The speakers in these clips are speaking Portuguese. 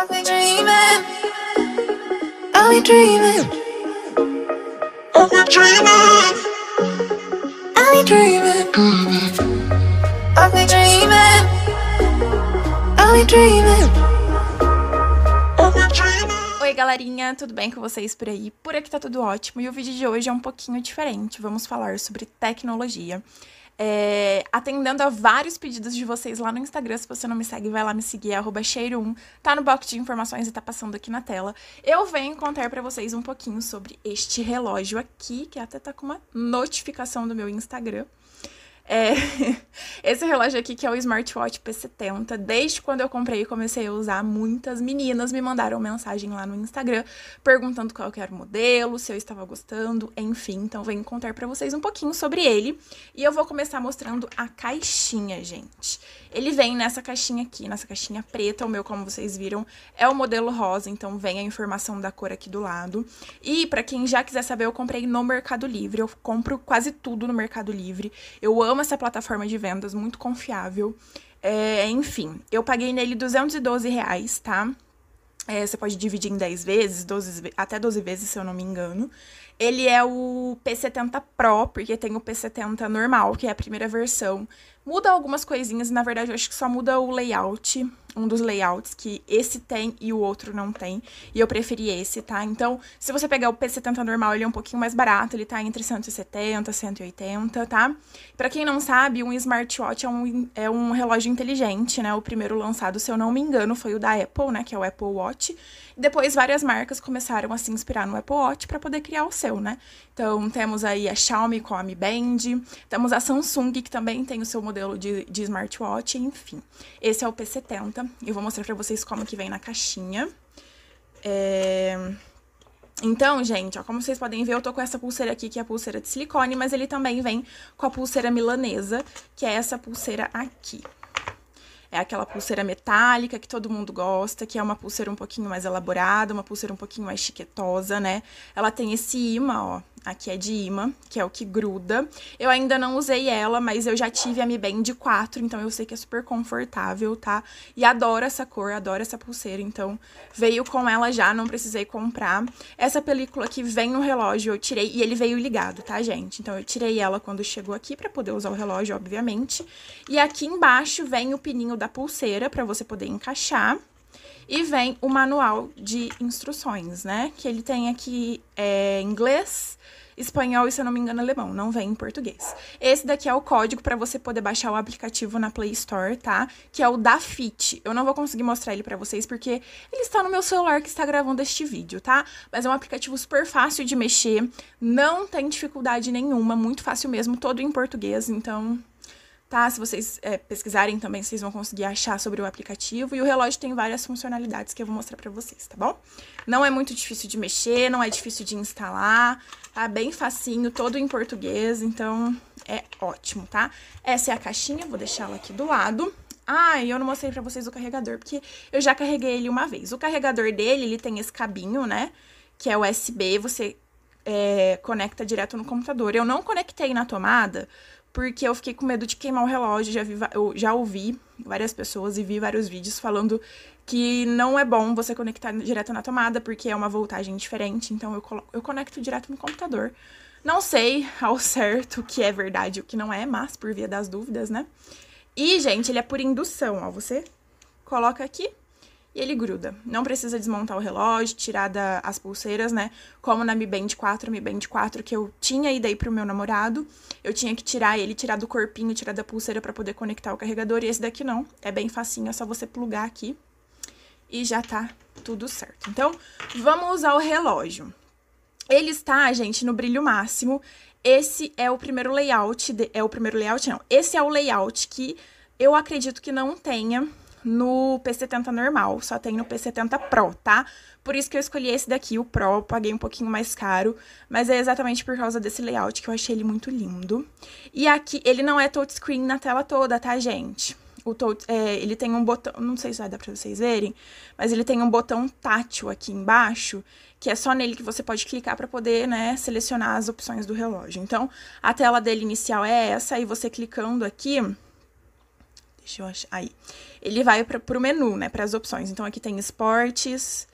I've been dreaming. I've been dreaming. I've been dreaming. I've been dreaming. I've been dreaming. I've been dreaming. Oi, galerinha, tudo bem com vocês por aí? Por aqui tá tudo ótimo e o vídeo de hoje é um pouquinho diferente. Vamos falar sobre tecnologia é, atendendo a vários pedidos de vocês lá no Instagram. Se você não me segue, vai lá me seguir, é cheiro Tá no box de informações e tá passando aqui na tela. Eu venho contar para vocês um pouquinho sobre este relógio aqui, que até tá com uma notificação do meu Instagram. É, esse relógio aqui, que é o smartwatch P70, desde quando eu comprei e comecei a usar, muitas meninas me mandaram mensagem lá no Instagram perguntando qual era o modelo, se eu estava gostando, enfim. Então, venho contar para vocês um pouquinho sobre ele. E eu vou começar mostrando a caixinha, gente. Ele vem nessa caixinha aqui, nessa caixinha preta. O meu, como vocês viram, é o modelo rosa, então vem a informação da cor aqui do lado. E para quem já quiser saber, eu comprei no Mercado Livre. Eu compro quase tudo no Mercado Livre. Eu amo amo essa plataforma de vendas, muito confiável. É, enfim, eu paguei nele 212 reais, tá? É, você pode dividir em 10 vezes, 12, até 12 vezes, se eu não me engano. Ele é o P70 Pro, porque tem o P70 normal, que é a primeira versão, Muda algumas coisinhas, na verdade, eu acho que só muda o layout, um dos layouts que esse tem e o outro não tem, e eu preferi esse, tá? Então, se você pegar o P70 normal, ele é um pouquinho mais barato, ele tá entre 170 e 180, tá? Para quem não sabe, um smartwatch é um, é um relógio inteligente, né? O primeiro lançado, se eu não me engano, foi o da Apple, né, que é o Apple Watch. E depois várias marcas começaram a se inspirar no Apple Watch para poder criar o seu, né? Então, temos aí a Xiaomi com a Mi Band, temos a Samsung que também tem o seu modelo modelo de, de smartwatch, enfim. Esse é o P70, eu vou mostrar pra vocês como que vem na caixinha. É... Então, gente, ó, como vocês podem ver, eu tô com essa pulseira aqui, que é a pulseira de silicone, mas ele também vem com a pulseira milanesa, que é essa pulseira aqui. É aquela pulseira metálica que todo mundo gosta, que é uma pulseira um pouquinho mais elaborada, uma pulseira um pouquinho mais chiquetosa, né? Ela tem esse imã, ó. Aqui é de imã, que é o que gruda. Eu ainda não usei ela, mas eu já tive a Mi Band 4, então eu sei que é super confortável, tá? E adoro essa cor, adoro essa pulseira, então veio com ela já, não precisei comprar. Essa película que vem no relógio eu tirei, e ele veio ligado, tá, gente? Então eu tirei ela quando chegou aqui para poder usar o relógio, obviamente. E aqui embaixo vem o pininho da pulseira para você poder encaixar. E vem o manual de instruções, né? Que ele tem aqui é, inglês, espanhol e, se eu não me engano, alemão. Não vem em português. Esse daqui é o código para você poder baixar o aplicativo na Play Store, tá? Que é o da Fit. Eu não vou conseguir mostrar ele para vocês porque ele está no meu celular que está gravando este vídeo, tá? Mas é um aplicativo super fácil de mexer, não tem dificuldade nenhuma, muito fácil mesmo, todo em português, então tá? Se vocês é, pesquisarem também, vocês vão conseguir achar sobre o aplicativo. E o relógio tem várias funcionalidades que eu vou mostrar para vocês, tá bom? Não é muito difícil de mexer, não é difícil de instalar, tá? Bem facinho, todo em português, então é ótimo, tá? Essa é a caixinha, vou deixá-la aqui do lado. Ah, e eu não mostrei pra vocês o carregador, porque eu já carreguei ele uma vez. O carregador dele, ele tem esse cabinho, né? Que é USB, você é, conecta direto no computador. Eu não conectei na tomada, porque eu fiquei com medo de queimar o relógio. Já, vi, eu já ouvi várias pessoas e vi vários vídeos falando que não é bom você conectar direto na tomada, porque é uma voltagem diferente. Então eu, colo- eu conecto direto no computador. Não sei ao certo o que é verdade e o que não é, mas por via das dúvidas, né? E, gente, ele é por indução, ó. Você coloca aqui, e ele gruda. Não precisa desmontar o relógio, tirar da, as pulseiras, né? Como na Mi Band 4, Mi Band 4 que eu tinha e dei pro meu namorado. Eu tinha que tirar ele, tirar do corpinho, tirar da pulseira para poder conectar o carregador. E esse daqui não, é bem facinho, é só você plugar aqui e já tá tudo certo. Então, vamos usar o relógio. Ele está, gente, no brilho máximo. Esse é o primeiro layout, de, é o primeiro layout não. Esse é o layout que eu acredito que não tenha no P70 normal, só tem no P70 Pro, tá? Por isso que eu escolhi esse daqui, o Pro, paguei um pouquinho mais caro, mas é exatamente por causa desse layout que eu achei ele muito lindo. E aqui, ele não é touchscreen na tela toda, tá, gente? O touch, é, ele tem um botão, não sei se vai dar pra vocês verem, mas ele tem um botão tátil aqui embaixo, que é só nele que você pode clicar para poder, né, selecionar as opções do relógio. Então, a tela dele inicial é essa, e você clicando aqui Deixa eu achar. Aí. Ele vai para o menu, né? Para as opções. Então aqui tem esportes.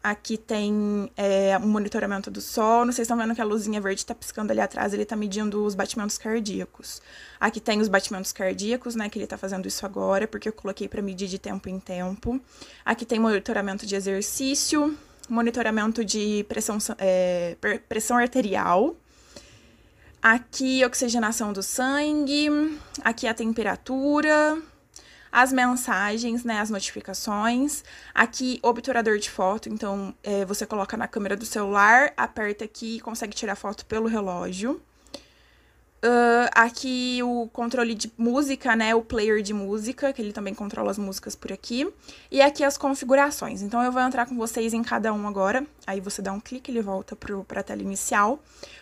Aqui tem é, um monitoramento do sono. Vocês estão vendo que a luzinha verde está piscando ali atrás, ele está medindo os batimentos cardíacos. Aqui tem os batimentos cardíacos, né? Que ele está fazendo isso agora, porque eu coloquei para medir de tempo em tempo. Aqui tem monitoramento de exercício, monitoramento de pressão, é, pressão arterial. Aqui oxigenação do sangue, aqui a temperatura, as mensagens, né, as notificações. Aqui, obturador de foto, então é, você coloca na câmera do celular, aperta aqui e consegue tirar foto pelo relógio. Uh, aqui o controle de música, né? O player de música, que ele também controla as músicas por aqui. E aqui as configurações. Então eu vou entrar com vocês em cada um agora. Aí você dá um clique, ele volta pro, pra tela inicial.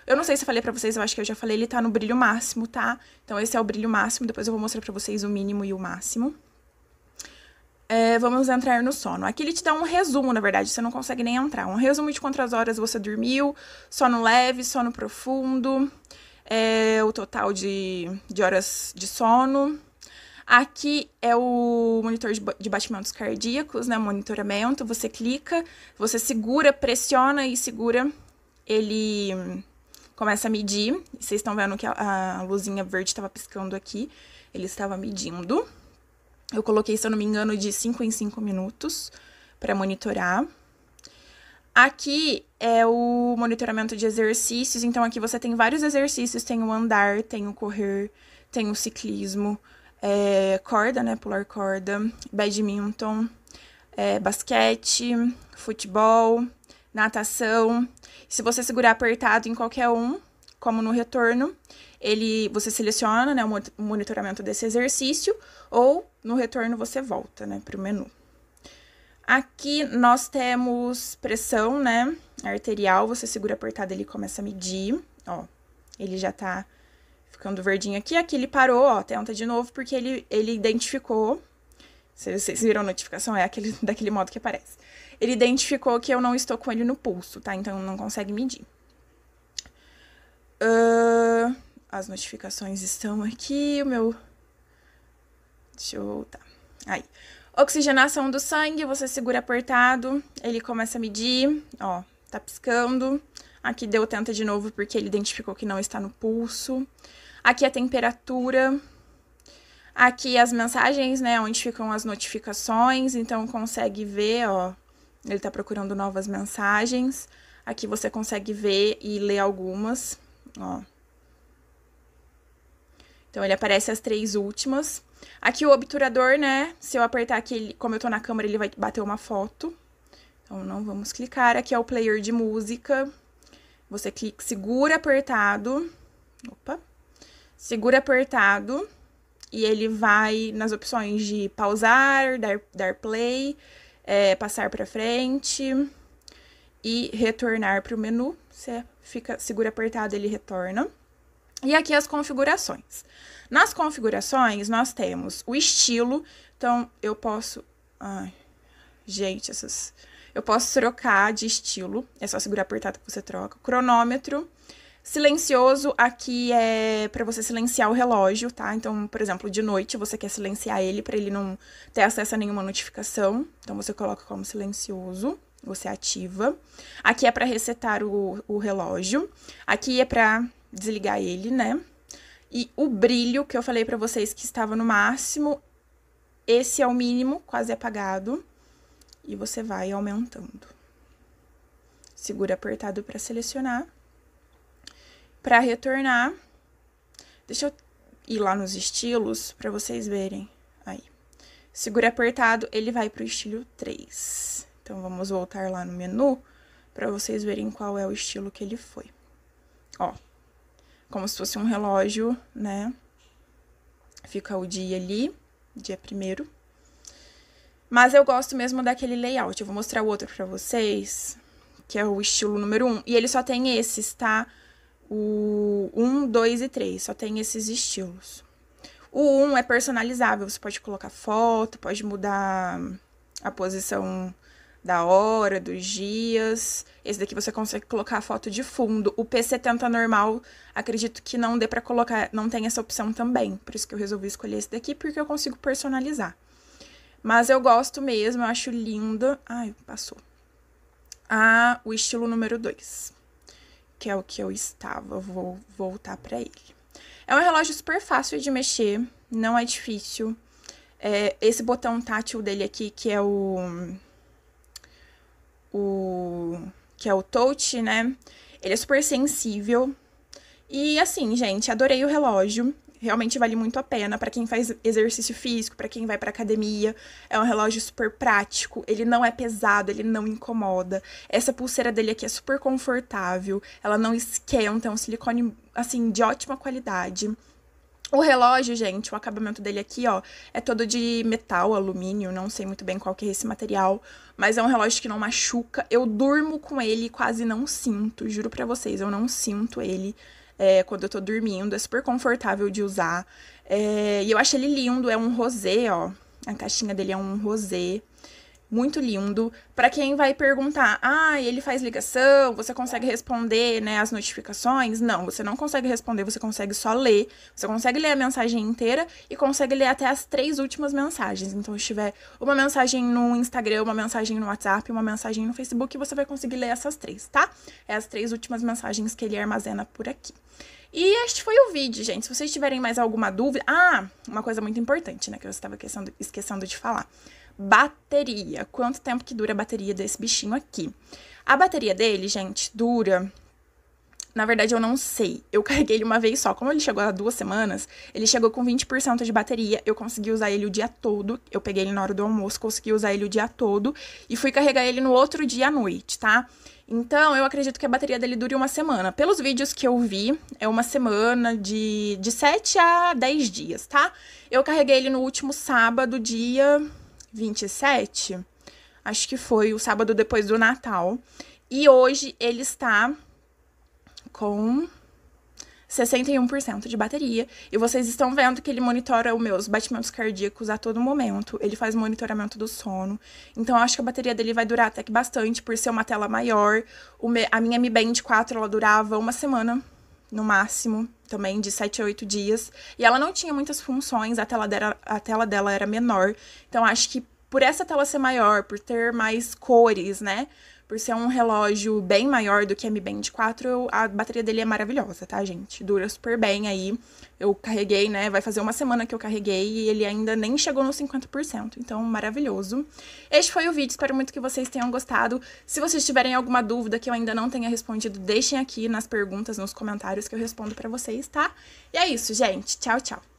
Eu não sei se eu falei pra vocês, eu acho que eu já falei, ele tá no brilho máximo, tá? Então esse é o brilho máximo, depois eu vou mostrar pra vocês o mínimo e o máximo. É, vamos entrar no sono. Aqui ele te dá um resumo, na verdade, você não consegue nem entrar. Um resumo de quantas horas você dormiu, sono leve, sono profundo é o total de, de horas de sono. Aqui é o monitor de batimentos cardíacos, né? Monitoramento. Você clica, você segura, pressiona e segura. Ele começa a medir. Vocês estão vendo que a, a luzinha verde estava piscando aqui. Ele estava medindo. Eu coloquei, se eu não me engano, de 5 em 5 minutos para monitorar. Aqui é o monitoramento de exercícios, então aqui você tem vários exercícios, tem o andar, tem o correr, tem o ciclismo, é, corda, né, pular corda, badminton, é, basquete, futebol, natação. Se você segurar apertado em qualquer um, como no retorno, ele você seleciona né, o monitoramento desse exercício ou no retorno você volta né, para o menu. Aqui nós temos pressão, né, arterial, você segura apertado, ele começa a medir, ó, ele já tá ficando verdinho aqui, aqui ele parou, ó, tenta de novo, porque ele, ele identificou, se vocês viram a notificação, é aquele, daquele modo que aparece. Ele identificou que eu não estou com ele no pulso, tá, então não consegue medir. Uh, as notificações estão aqui, o meu... Deixa eu voltar. Aí. Oxigenação do sangue, você segura apertado, ele começa a medir, ó, tá piscando. Aqui deu tenta de novo porque ele identificou que não está no pulso. Aqui a temperatura. Aqui as mensagens, né, onde ficam as notificações, então consegue ver, ó, ele tá procurando novas mensagens. Aqui você consegue ver e ler algumas, ó. Então ele aparece as três últimas. Aqui o obturador, né? Se eu apertar aqui, ele, como eu tô na câmera, ele vai bater uma foto. Então, não vamos clicar. Aqui é o player de música. Você clica, segura apertado. Opa. Segura apertado. E ele vai nas opções de pausar, dar, dar play, é, passar para frente e retornar para o menu. Você fica, segura apertado, ele retorna. E aqui as configurações. Nas configurações, nós temos o estilo. Então, eu posso... Ai, gente, essas... Eu posso trocar de estilo. É só segurar apertado que você troca. Cronômetro. Silencioso, aqui é para você silenciar o relógio, tá? Então, por exemplo, de noite você quer silenciar ele para ele não ter acesso a nenhuma notificação. Então, você coloca como silencioso, você ativa. Aqui é para resetar o, o relógio. Aqui é para desligar ele, né? E o brilho que eu falei para vocês que estava no máximo, esse é o mínimo, quase apagado. E você vai aumentando. Segura apertado para selecionar. Para retornar, deixa eu ir lá nos estilos para vocês verem. Aí. Segura apertado, ele vai pro estilo 3. Então, vamos voltar lá no menu para vocês verem qual é o estilo que ele foi. Ó, como se fosse um relógio, né? Fica o dia ali, dia primeiro. Mas eu gosto mesmo daquele layout. Eu vou mostrar o outro para vocês, que é o estilo número um. E ele só tem esses, tá? O 1, 2 e 3, só tem esses estilos. O 1 um é personalizável, você pode colocar foto, pode mudar a posição da hora, dos dias. Esse daqui você consegue colocar a foto de fundo. O P70 normal, acredito que não dê para colocar, não tem essa opção também. Por isso que eu resolvi escolher esse daqui, porque eu consigo personalizar. Mas eu gosto mesmo, eu acho lindo. Ai, passou. Ah, o estilo número 2, que é o que eu estava. Vou voltar para ele. É um relógio super fácil de mexer, não é difícil. É, esse botão tátil dele aqui, que é o o que é o touch, né? Ele é super sensível. E assim, gente, adorei o relógio. Realmente vale muito a pena para quem faz exercício físico, para quem vai para academia. É um relógio super prático, ele não é pesado, ele não incomoda. Essa pulseira dele aqui é super confortável, ela não esquenta, é um silicone assim de ótima qualidade. O relógio, gente, o acabamento dele aqui, ó, é todo de metal, alumínio, não sei muito bem qual que é esse material, mas é um relógio que não machuca. Eu durmo com ele e quase não sinto, juro pra vocês, eu não sinto ele é, quando eu tô dormindo, é super confortável de usar. É, e eu acho ele lindo, é um rosé, ó, a caixinha dele é um rosé muito lindo. Para quem vai perguntar, ah, ele faz ligação, você consegue responder, né, as notificações? Não, você não consegue responder, você consegue só ler. Você consegue ler a mensagem inteira e consegue ler até as três últimas mensagens. Então, se tiver uma mensagem no Instagram, uma mensagem no WhatsApp, uma mensagem no Facebook, você vai conseguir ler essas três, tá? É as três últimas mensagens que ele armazena por aqui. E este foi o vídeo, gente. Se vocês tiverem mais alguma dúvida. Ah, uma coisa muito importante, né? Que eu estava esquecendo, esquecendo de falar bateria. Quanto tempo que dura a bateria desse bichinho aqui? A bateria dele, gente, dura. Na verdade, eu não sei. Eu carreguei ele uma vez só. Como ele chegou há duas semanas, ele chegou com 20% de bateria. Eu consegui usar ele o dia todo. Eu peguei ele na hora do almoço, consegui usar ele o dia todo. E fui carregar ele no outro dia à noite, tá? Então, eu acredito que a bateria dele dure uma semana. Pelos vídeos que eu vi, é uma semana de, de 7 a 10 dias, tá? Eu carreguei ele no último sábado, dia 27, acho que foi o sábado depois do Natal. E hoje ele está com 61% de bateria. E vocês estão vendo que ele monitora os meus batimentos cardíacos a todo momento. Ele faz monitoramento do sono. Então, acho que a bateria dele vai durar até que bastante, por ser uma tela maior. a minha Mi Band 4, ela durava uma semana no máximo, também de 7 a 8 dias. E ela não tinha muitas funções, a tela, dela, a tela dela era menor. Então acho que por essa tela ser maior, por ter mais cores, né? Por ser um relógio bem maior do que a Mi Band 4, eu, a bateria dele é maravilhosa, tá, gente? Dura super bem aí. Eu carreguei, né? Vai fazer uma semana que eu carreguei e ele ainda nem chegou nos 50%. Então, maravilhoso. Este foi o vídeo. Espero muito que vocês tenham gostado. Se vocês tiverem alguma dúvida que eu ainda não tenha respondido, deixem aqui nas perguntas, nos comentários que eu respondo para vocês, tá? E é isso, gente. Tchau, tchau.